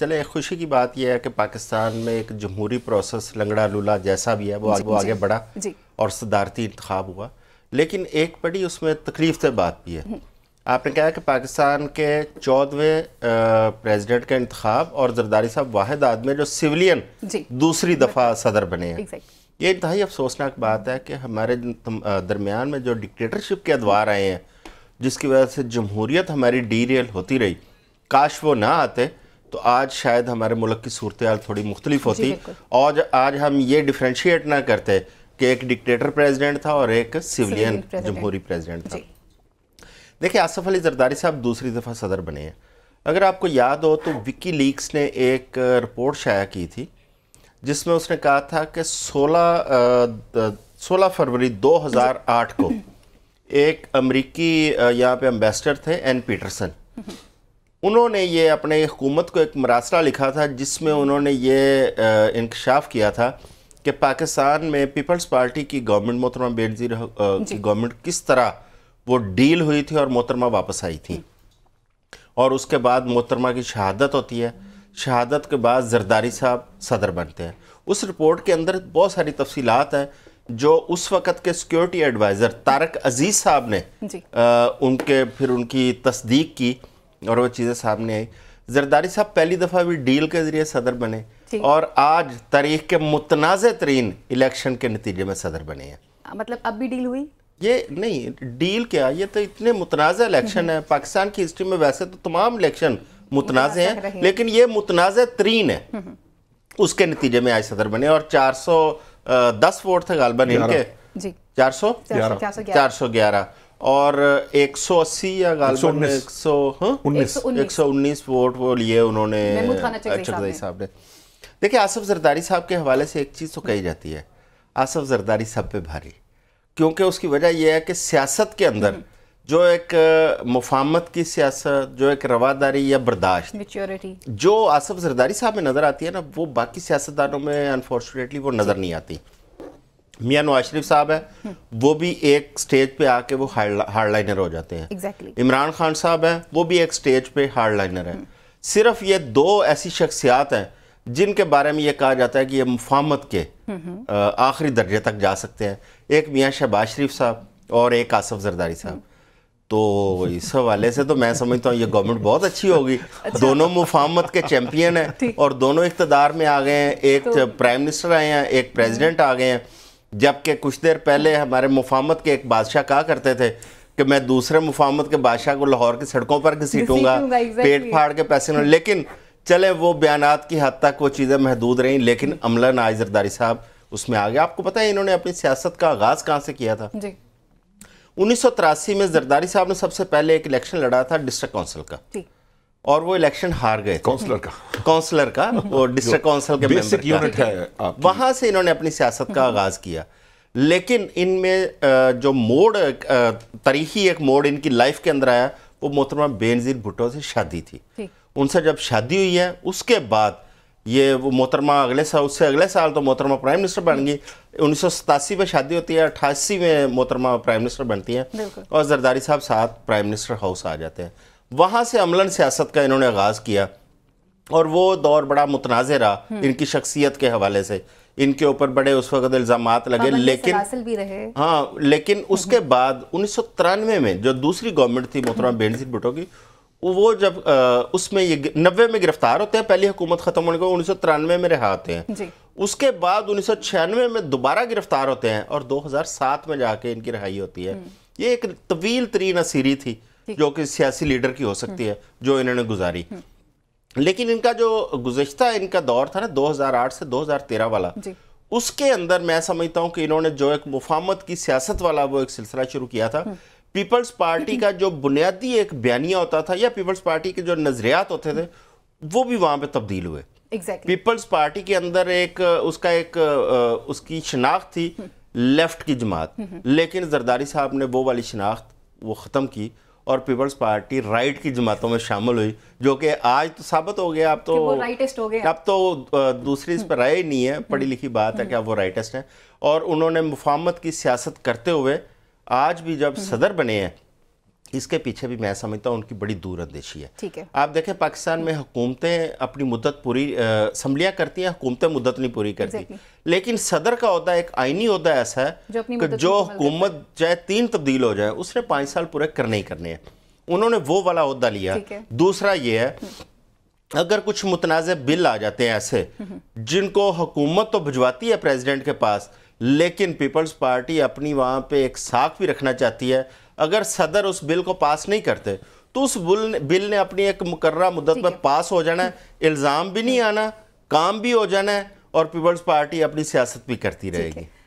चले खुशी की बात यह है कि पाकिस्तान में एक जमहूरी प्रोसेस लंगड़ा लूला जैसा भी है वो आगे, वो आगे बढ़ा और सदारती इंतखब हुआ लेकिन एक बड़ी उसमें तकलीफ से बात भी है हम्म। आपने कहा कि पाकिस्तान के चौदहवें प्रेसिडेंट का इंतखब और जरदारी साहब वाहिद आदमी जो सिविलियन दूसरी दफ़ा सदर बने हैं ये इतहाई अफसोसनाक बात है कि हमारे दरमियान में जो डिक्टेटरशिप के अदवार आए हैं जिसकी वजह से जमहूरीत हमारी डीरेल होती रही काश वो ना आते तो आज शायद हमारे मुल्क की सूरत हाल थोड़ी मुख्तलिफ होती और आज हम ये डिफ्रेंशिएट ना करते कि एक डिक्टेटर प्रेसिडेंट था और एक सिविलियन जमहूरी प्रेसिडेंट था देखिए आसफ अली जरदारी साहब दूसरी दफ़ा सदर बने हैं अगर आपको याद हो तो विकी लीक्स ने एक रिपोर्ट शाया की थी जिसमें उसने कहा था कि 16 सोलह फरवरी 2008 को एक अमरीकी यहाँ पे एम्बेसडर थे एन पीटरसन उन्होंने ये अपने हुकूमत को एक मरासरा लिखा था जिसमें उन्होंने ये इंकशाफ किया था कि पाकिस्तान में पीपल्स पार्टी की गवर्नमेंट मोहतरमा बेनजी की गवर्नमेंट किस तरह वो डील हुई थी और मोहतरमा वापस आई थी हम्म। और उसके बाद मोहतरमा की शहादत होती है शहादत के बाद जरदारी साहब सदर बनते हैं उस रिपोर्ट के अंदर बहुत सारी तफसीत हैं जो उस वक़्त के सिक्योरिटी एडवाइज़र तारक अजीज़ साहब ने आ, उनके फिर उनकी तस्दीक की और वो चीज़ें सामने आई जरदारी साहब पहली दफ़ा भी डील के ज़रिए सदर बने और आज तारीख के मुतनाज़ तरीन इलेक्शन के नतीजे में सदर बने हैं मतलब अब भी डील हुई ये नहीं डील क्या ये तो इतने मुतनाज़ इलेक्शन है पाकिस्तान की हिस्ट्री में वैसे तो तमाम इलेक्शन मुतनाज़ हैं लेकिन ये मुतनाज़ तरीन है हम्म, हम्म। उसके नतीजे में आज सदर बने और चार सौ दस वोट थे गालबा इनके जी चार सौ चार सौ ग्यारह और 180 या हाँ? एक सौ उन्नीस वोट वो लिए उन्होंने चकजई साहब ने देखिए आसफ जरदारी साहब के हवाले से एक चीज़ तो कही जाती है आसफ जरदारी साहब पे भारी क्योंकि उसकी वजह यह है कि सियासत के अंदर हम्म। जो एक मुफामत की सियासत जो एक रवादारी या बर्दाश्त जो आसफ जरदारी साहब में नज़र आती है ना वो बाकी सियासतदानों में अनफॉर्चुनेटली वो नज़र नहीं आती मियाँ नवाज शरीफ साहब हैं हम्म। वो भी एक स्टेज पे आके वो हार्ड लाइनर हो जाते हैं exactly. इमरान खान साहब हैं वो भी एक स्टेज पे हार्ड लाइनर है सिर्फ ये दो ऐसी शख्सियात हैं जिनके बारे में ये कहा जाता है कि ये मुफामत के हम्म, हम्म। आखिरी दर्जे तक जा सकते हैं एक मियाँ शहबाज शरीफ साहब और एक आसफ जरदारी साहब तो इस हवाले से तो मैं समझता हूँ ये गवर्नमेंट बहुत अच्छी होगी अच्छा। दोनों मुफामत के चैम्पियन हैं और दोनों इकतदार में आ गए हैं एक तो... प्राइम मिनिस्टर आए हैं एक प्रेसिडेंट आ गए हैं जबकि कुछ देर पहले हमारे मुफामत के एक बादशाह कहा करते थे कि मैं दूसरे मुफामत के बादशाह को लाहौर की सड़कों पर घसीटूंगा पेट फाड़ के पैसे लेकिन चले वो बयान की हद तक वो चीज़ें महदूद रहीं लेकिन अमला नाजरदारी जरदारी साहब उसमें आ गया आपको पता है इन्होंने अपनी सियासत का आगाज़ कहाँ से किया था उन्नीस सौ तिरासी में जरदारी साहब ने सबसे पहले एक इलेक्शन लड़ा था डिस्ट्रिक्ट काउंसिल का और वो इलेक्शन हार गए काउंसलर का काउंसलर का वो डिस्ट्रिक्ट काउंसिल के बेसिक यूनिट है वहां से इन्होंने अपनी सियासत का आगाज़ किया लेकिन इनमें जो मोड़ तारीखी एक मोड़ इनकी लाइफ के अंदर आया वो मोहतरमा बेनजीर भुट्टो से शादी थी उनसे जब शादी हुई है उसके बाद ये वो मोहतरमा अगले साल उससे अगले साल तो मोहतरमा प्राइम मिनिस्टर बन गई उन्नीस में शादी होती है अट्ठासी में मोहतरमा प्राइम मिनिस्टर बनती है और जरदारी साहब साथ प्राइम मिनिस्टर हाउस आ जाते हैं वहाँ से अमलन सियासत का इन्होंने आगाज़ किया और वो दौर बड़ा मुतनाज़ रहा हम्म। इनकी शख्सियत के हवाले से इनके ऊपर बड़े उस वक्त इल्ज़ाम लगे लेकिन भी रहे हाँ लेकिन हम्म। उसके बाद उन्नीस सौ तिरानवे में जो दूसरी गवर्नमेंट थी मोहतरमा हम्म। बेनजी भुटो की वो जब आ, उसमें ये नब्बे में गिरफ्तार होते हैं पहली हुकूमत ख़त्म होने के उन्नीस सौ तिरानवे में रहा होते हैं उसके बाद उन्नीस सौ छियानवे में दोबारा गिरफ्तार होते हैं और दो हज़ार सात में जाके इनकी रहाई होती है ये एक तवील तरीन असीरी थी जो कि सियासी लीडर की हो सकती है जो इन्होंने गुजारी हम्म। लेकिन इनका जो गुज्त इनका दौर था ना 2008 से 2013 वाला उसके अंदर मैं समझता हूँ कि इन्होंने जो एक मुफामत की सियासत वाला वो एक सिलसिला शुरू किया था हम्म। पीपल्स पार्टी का जो बुनियादी एक बयानिया होता था या पीपल्स पार्टी के जो नज़रियात होते थे हम्म। वो भी वहां पर तब्दील हुए exactly. पीपल्स पार्टी के अंदर एक उसका एक उसकी शनाख्त थी लेफ्ट की जमात लेकिन जरदारी साहब ने वो वाली शनाख्त वो ख़त्म की और पीपल्स पार्टी राइट की जमातों में शामिल हुई जो कि आज तो साबित हो गया तो अब तो राइटेस्ट हो गया अब तो दूसरी इस पर हम्म। राय ही नहीं है पढ़ी लिखी बात है हम्म। कि अब वो राइटेस्ट है और उन्होंने मुफामत की सियासत करते हुए आज भी जब हम्म। सदर बने हैं इसके पीछे भी मैं समझता हूँ उनकी बड़ी दूरअंदेशी है ठीक है आप देखें पाकिस्तान में हुकूमतें अपनी मुद्दत पूरी असम्बलियाँ करती हैं हुकूमतें मुद्दत नहीं पूरी करती लेकिन सदर का अहदा एक आइनी अहदा ऐसा है जो कि जो हुकूमत चाहे तीन तब्दील हो जाए उसने पाँच साल पूरे करने ही करने हैं उन्होंने वो वाला अहदा लिया दूसरा ये है हम्म। अगर कुछ मुतनाज़ बिल आ जाते हैं ऐसे हम्म। जिनको हुकूमत तो भिजवाती है प्रेजिडेंट के पास लेकिन पीपल्स पार्टी अपनी वहाँ पे एक साख भी रखना चाहती है अगर सदर उस बिल को पास नहीं करते तो उस बिल ने बिल ने अपनी एक मुकर मुद्दत में पास हो जाना है इल्ज़ाम भी नहीं आना काम भी हो जाना है और पीपल्स पार्टी अपनी सियासत भी करती रहेगी